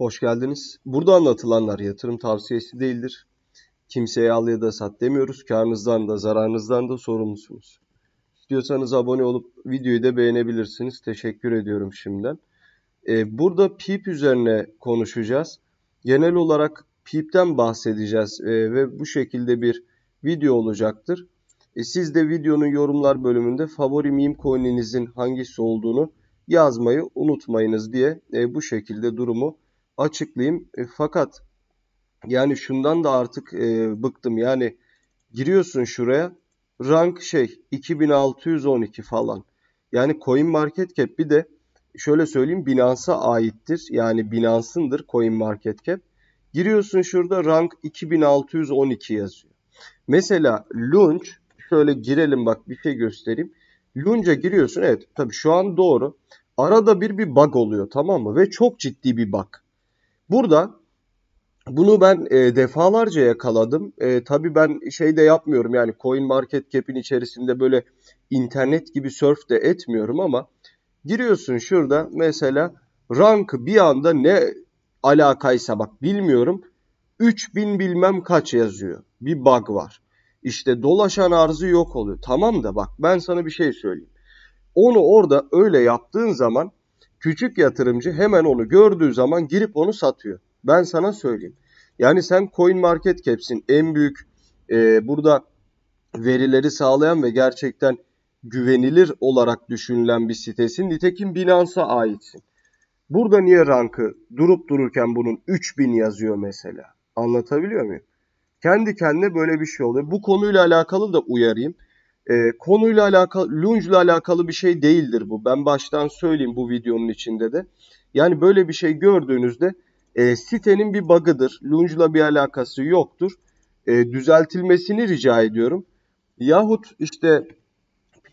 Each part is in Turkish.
Hoş geldiniz. Burada anlatılanlar yatırım tavsiyesi değildir. Kimseye al ya da sat demiyoruz. Karnınızdan da zararınızdan da sorumlusunuz. İstiyorsanız abone olup videoyu da beğenebilirsiniz. Teşekkür ediyorum şimdiden. Ee, burada PIP üzerine konuşacağız. Genel olarak PIP'ten bahsedeceğiz ee, ve bu şekilde bir video olacaktır. E, siz de videonun yorumlar bölümünde favori meme coin'inizin hangisi olduğunu yazmayı unutmayınız diye e, bu şekilde durumu açıklayayım. E, fakat yani şundan da artık e, bıktım. Yani giriyorsun şuraya rank şey 2612 falan. Yani coin market cap bir de şöyle söyleyeyim binansa aittir. Yani binansındır coin market cap. Giriyorsun şurada rank 2612 yazıyor. Mesela launch şöyle girelim bak bir şey göstereyim. Lunch'a giriyorsun evet tabii şu an doğru. Arada bir bir bug oluyor tamam mı? Ve çok ciddi bir bug. Burada bunu ben e, defalarca yakaladım. E, tabii ben şey de yapmıyorum yani Coin Market Cap'in içerisinde böyle internet gibi surf de etmiyorum ama giriyorsun şurada mesela rank bir anda ne alakaysa bak bilmiyorum 3000 bilmem kaç yazıyor. Bir bug var. İşte dolaşan arzı yok oluyor. Tamam da bak ben sana bir şey söyleyeyim. Onu orada öyle yaptığın zaman Küçük yatırımcı hemen onu gördüğü zaman girip onu satıyor. Ben sana söyleyeyim. Yani sen Coin Market Cap'sin en büyük e, burada verileri sağlayan ve gerçekten güvenilir olarak düşünülen bir sitesin. Nitekim Binance'a aitsin. Burada niye rankı durup dururken bunun 3000 yazıyor mesela? Anlatabiliyor muyum? Kendi kendine böyle bir şey oluyor. Bu konuyla alakalı da uyarayım. E, konuyla alakalı, lunge'la alakalı bir şey değildir bu. Ben baştan söyleyeyim bu videonun içinde de. Yani böyle bir şey gördüğünüzde e, sitenin bir bug'ıdır. Lunge'la bir alakası yoktur. E, düzeltilmesini rica ediyorum. Yahut işte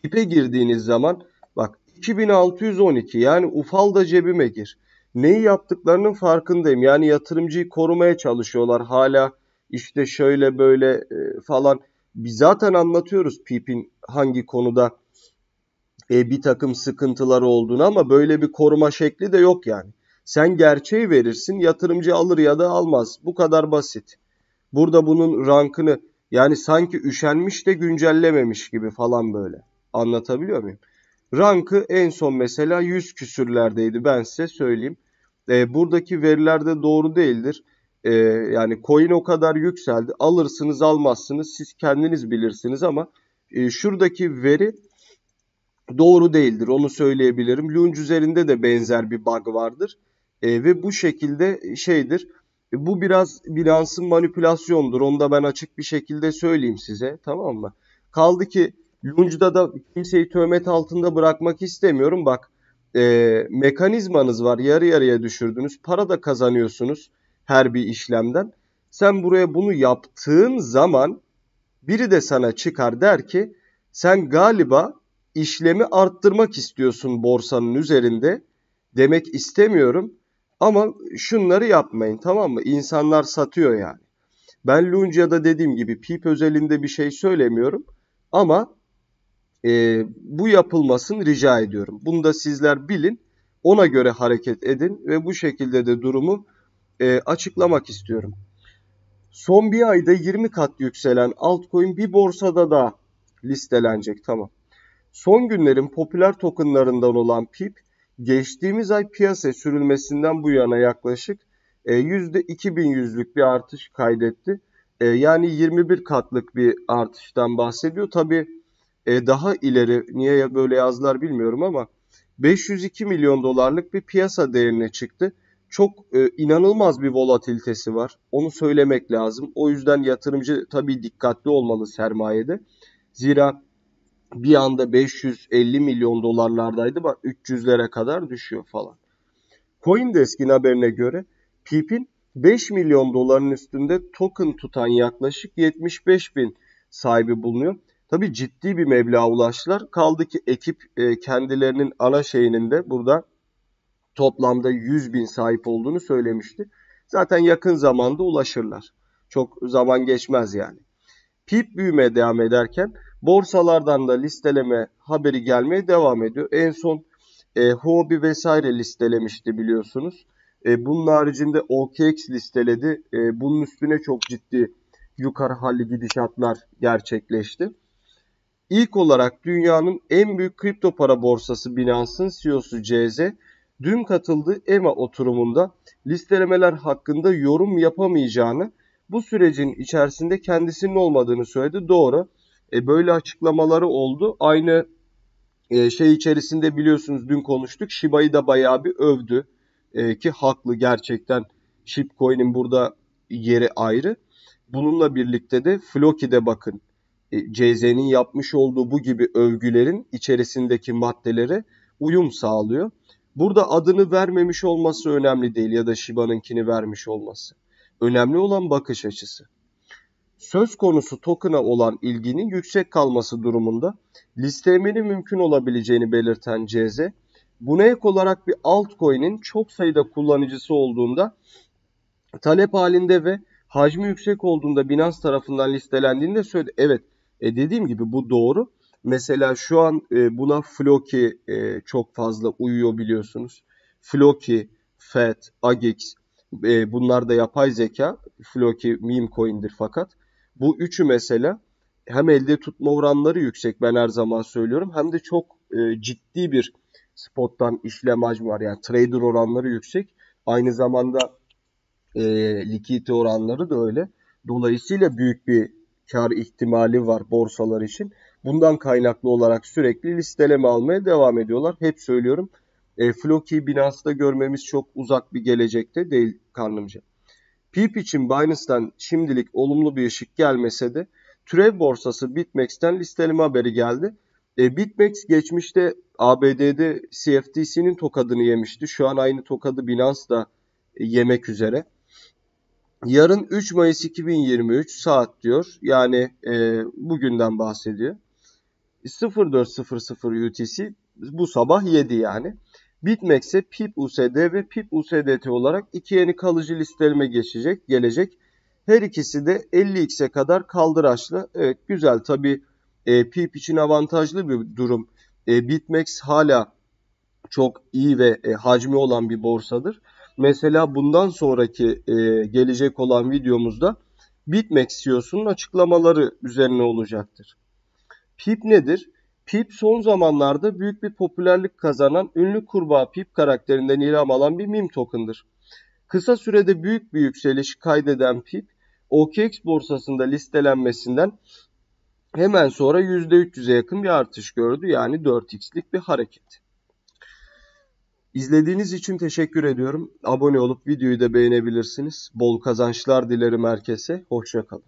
pipe girdiğiniz zaman bak 2612 yani ufal da cebime gir. Neyi yaptıklarının farkındayım. Yani yatırımcıyı korumaya çalışıyorlar hala işte şöyle böyle e, falan biz zaten anlatıyoruz Pip'in hangi konuda e, bir takım sıkıntıları olduğunu ama böyle bir koruma şekli de yok yani. Sen gerçeği verirsin yatırımcı alır ya da almaz. Bu kadar basit. Burada bunun rankını yani sanki üşenmiş de güncellememiş gibi falan böyle. Anlatabiliyor muyum? Rankı en son mesela 100 küsürlerdeydi ben size söyleyeyim. E, buradaki de doğru değildir e, yani coin o kadar yükseldi. Alırsınız almazsınız siz kendiniz bilirsiniz ama e, şuradaki veri doğru değildir onu söyleyebilirim. Lunge üzerinde de benzer bir bug vardır e, ve bu şekilde şeydir. bu biraz bilansın manipülasyondur onu da ben açık bir şekilde söyleyeyim size tamam mı? Kaldı ki Lunge'da da kimseyi töhmet altında bırakmak istemiyorum bak. E, mekanizmanız var yarı yarıya düşürdünüz para da kazanıyorsunuz her bir işlemden. Sen buraya bunu yaptığın zaman biri de sana çıkar der ki sen galiba işlemi arttırmak istiyorsun borsanın üzerinde. Demek istemiyorum ama şunları yapmayın tamam mı? İnsanlar satıyor yani. Ben Luncia'da dediğim gibi PIP özelinde bir şey söylemiyorum ama e, bu yapılmasın rica ediyorum. Bunu da sizler bilin ona göre hareket edin ve bu şekilde de durumu e, açıklamak istiyorum. Son bir ayda 20 kat yükselen altcoin bir borsada da listelenecek tamam. Son günlerin popüler tokenlarından olan PIP geçtiğimiz ay piyasa sürülmesinden bu yana yaklaşık e, %2100'lük bir artış kaydetti. E, yani 21 katlık bir artıştan bahsediyor. Tabi e, daha ileri niye böyle yazlar bilmiyorum ama 502 milyon dolarlık bir piyasa değerine çıktı çok e, inanılmaz bir volatilitesi var. Onu söylemek lazım. O yüzden yatırımcı tabii dikkatli olmalı sermayede. Zira bir anda 550 milyon dolarlardaydı bak 300'lere kadar düşüyor falan. Coindesk'in haberine göre PIP'in 5 milyon doların üstünde token tutan yaklaşık 75 bin sahibi bulunuyor. Tabi ciddi bir meblağa ulaştılar. Kaldı ki ekip e, kendilerinin ana şeyinin de burada toplamda 100 bin sahip olduğunu söylemişti. Zaten yakın zamanda ulaşırlar. Çok zaman geçmez yani. PIP büyümeye devam ederken borsalardan da listeleme haberi gelmeye devam ediyor. En son e, hobi vesaire listelemişti biliyorsunuz. E, bunun haricinde OKX listeledi. E, bunun üstüne çok ciddi yukarı halli gidişatlar gerçekleşti. İlk olarak dünyanın en büyük kripto para borsası Binance'ın CEO'su CZ dün katıldığı EMA oturumunda listelemeler hakkında yorum yapamayacağını, bu sürecin içerisinde kendisinin olmadığını söyledi. Doğru. E, böyle açıklamaları oldu. Aynı e, şey içerisinde biliyorsunuz dün konuştuk. Shiba'yı da bayağı bir övdü. E, ki haklı gerçekten Shitcoin'in burada yeri ayrı. Bununla birlikte de Floki'de bakın. E, CZ'nin yapmış olduğu bu gibi övgülerin içerisindeki maddelere uyum sağlıyor. Burada adını vermemiş olması önemli değil ya da Shiba'nınkini vermiş olması. Önemli olan bakış açısı. Söz konusu token'a olan ilginin yüksek kalması durumunda liste mümkün olabileceğini belirten CZ, buna ek olarak bir altcoin'in çok sayıda kullanıcısı olduğunda talep halinde ve hacmi yüksek olduğunda Binance tarafından listelendiğinde söyledi. Evet e dediğim gibi bu doğru Mesela şu an e, buna Floki e, çok fazla uyuyor biliyorsunuz. Floki, FET, AGIX e, bunlar da yapay zeka. Floki meme coin'dir fakat. Bu üçü mesela hem elde tutma oranları yüksek ben her zaman söylüyorum hem de çok e, ciddi bir spottan işlem hacmi var. Yani trader oranları yüksek. Aynı zamanda e, likidite oranları da öyle. Dolayısıyla büyük bir kar ihtimali var borsalar için. Bundan kaynaklı olarak sürekli listeleme almaya devam ediyorlar. Hep söylüyorum. E, Floki Binance'da görmemiz çok uzak bir gelecekte değil karnımca. PIP için Binance'dan şimdilik olumlu bir ışık gelmese de türev borsası BitMEX'ten listeleme haberi geldi. E, BitMEX geçmişte ABD'de CFTC'nin tokadını yemişti. Şu an aynı tokadı Binance da e, yemek üzere. Yarın 3 Mayıs 2023 saat diyor. Yani e, bugünden bahsediyor. 04.00 UTC bu sabah 7 yani. Bitmex'e PIP USD ve PIP USDT olarak iki yeni kalıcı listeleme geçecek, gelecek. Her ikisi de 50x'e kadar kaldıraçlı. Evet güzel tabi e, PIP için avantajlı bir durum. E, Bitmex hala çok iyi ve e, hacmi olan bir borsadır. Mesela bundan sonraki e, gelecek olan videomuzda Bitmex CEO'sunun açıklamaları üzerine olacaktır. Pip nedir? Pip son zamanlarda büyük bir popülerlik kazanan ünlü kurbağa Pip karakterinden ilham alan bir meme token'dır. Kısa sürede büyük bir yükseliş kaydeden Pip, OKX borsasında listelenmesinden hemen sonra %300'e yakın bir artış gördü. Yani 4x'lik bir hareket. İzlediğiniz için teşekkür ediyorum. Abone olup videoyu da beğenebilirsiniz. Bol kazançlar dilerim herkese. Hoşçakalın.